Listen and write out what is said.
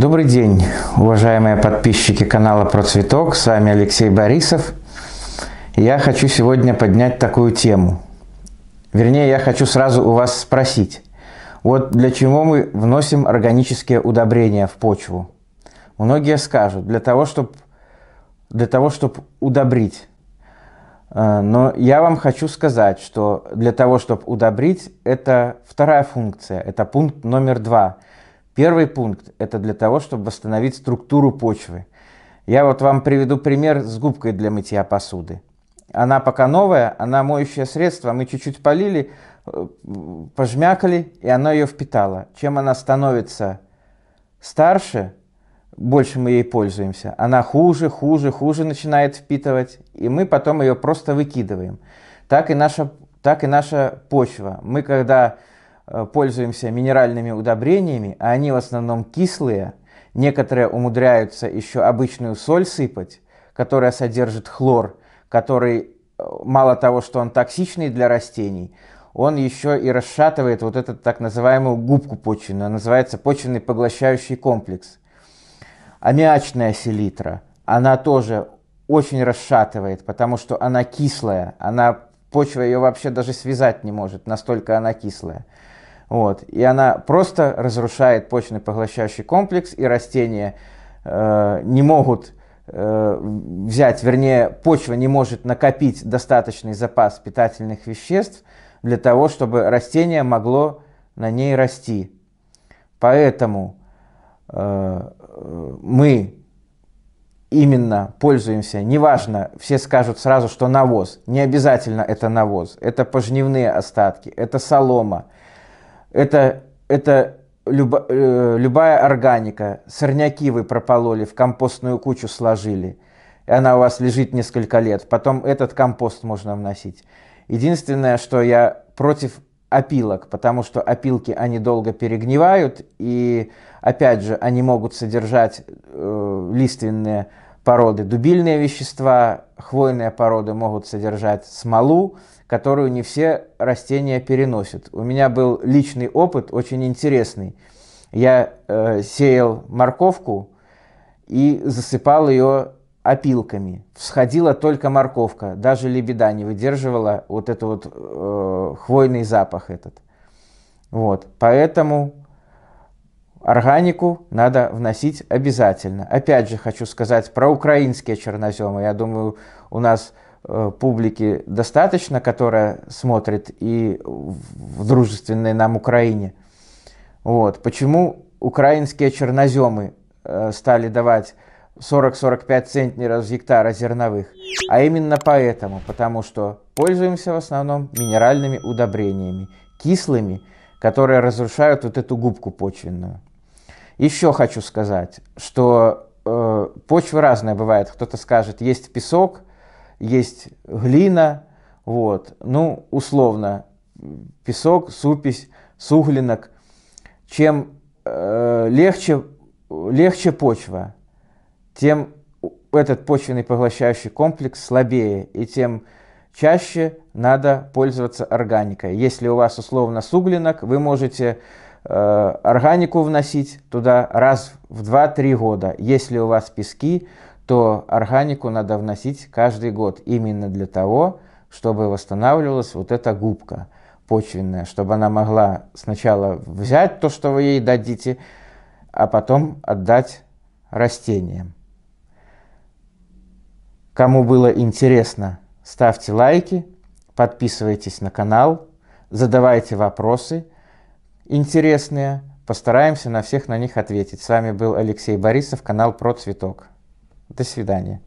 Добрый день, уважаемые подписчики канала Про Цветок, с вами Алексей Борисов. Я хочу сегодня поднять такую тему. Вернее, я хочу сразу у вас спросить. Вот для чего мы вносим органические удобрения в почву? Многие скажут, для того, чтобы для того, чтобы удобрить. Э, но я вам хочу сказать, что для того, чтобы удобрить, это вторая функция, это пункт номер два – Первый пункт – это для того, чтобы восстановить структуру почвы. Я вот вам приведу пример с губкой для мытья посуды. Она пока новая, она моющее средство, мы чуть-чуть полили, э, пожмякали, и она ее впитала. Чем она становится старше, больше мы ей пользуемся. Она хуже, хуже, хуже начинает впитывать, и мы потом ее просто выкидываем. Так и наша, так и наша почва. Мы когда Э, пользуемся минеральными удобрениями, а они в основном кислые, некоторые умудряются еще обычную соль сыпать, которая содержит хлор, который э, мало того, что он токсичный для растений, он еще и расшатывает вот эту так называемую губку почвенную, называется почвенный поглощающий комплекс. Аммиачная селитра, она тоже очень расшатывает, потому что она кислая, она почва ее вообще даже связать не может, настолько она кислая. Вот. И она просто разрушает почный поглощающий комплекс, и растения э, не могут э, взять, вернее, почва не может накопить достаточный запас питательных веществ для того, чтобы растение могло на ней расти. Поэтому э, мы именно пользуемся, неважно, все скажут сразу, что навоз. Не обязательно это навоз, это пожневные остатки, это солома, это, это любо, э, любая органика. Сорняки вы пропололи, в компостную кучу сложили. И она у вас лежит несколько лет. Потом этот компост можно вносить. Единственное, что я против опилок, потому что опилки, они долго перегнивают, и, опять же, они могут содержать э, лиственные породы дубильные вещества, хвойные породы могут содержать смолу, которую не все растения переносят. У меня был личный опыт, очень интересный. Я э, сеял морковку и засыпал ее опилками. Всходила только морковка, даже лебеда не выдерживала вот этот вот э, хвойный запах этот. Вот, поэтому Органику надо вносить обязательно. Опять же хочу сказать про украинские черноземы. Я думаю, у нас э, публики достаточно, которая смотрит и в дружественной нам Украине. Вот. Почему украинские черноземы э, стали давать 40-45 центнеров с гектара зерновых? А именно поэтому, потому что пользуемся в основном минеральными удобрениями, кислыми, которые разрушают вот эту губку почвенную. Еще хочу сказать, что э, почва разная бывает. Кто-то скажет, есть песок, есть глина, вот. Ну, условно, песок, супись, суглинок. Чем э, легче, легче почва, тем этот почвенный поглощающий комплекс слабее, и тем чаще надо пользоваться органикой. Если у вас условно суглинок, вы можете Э, органику вносить туда раз в 2-3 года. Если у вас пески, то органику надо вносить каждый год именно для того, чтобы восстанавливалась вот эта губка почвенная, чтобы она могла сначала взять то, что вы ей дадите, а потом отдать растениям. Кому было интересно, ставьте лайки, подписывайтесь на канал, задавайте вопросы – интересные. Постараемся на всех на них ответить. С вами был Алексей Борисов, канал Про Цветок. До свидания.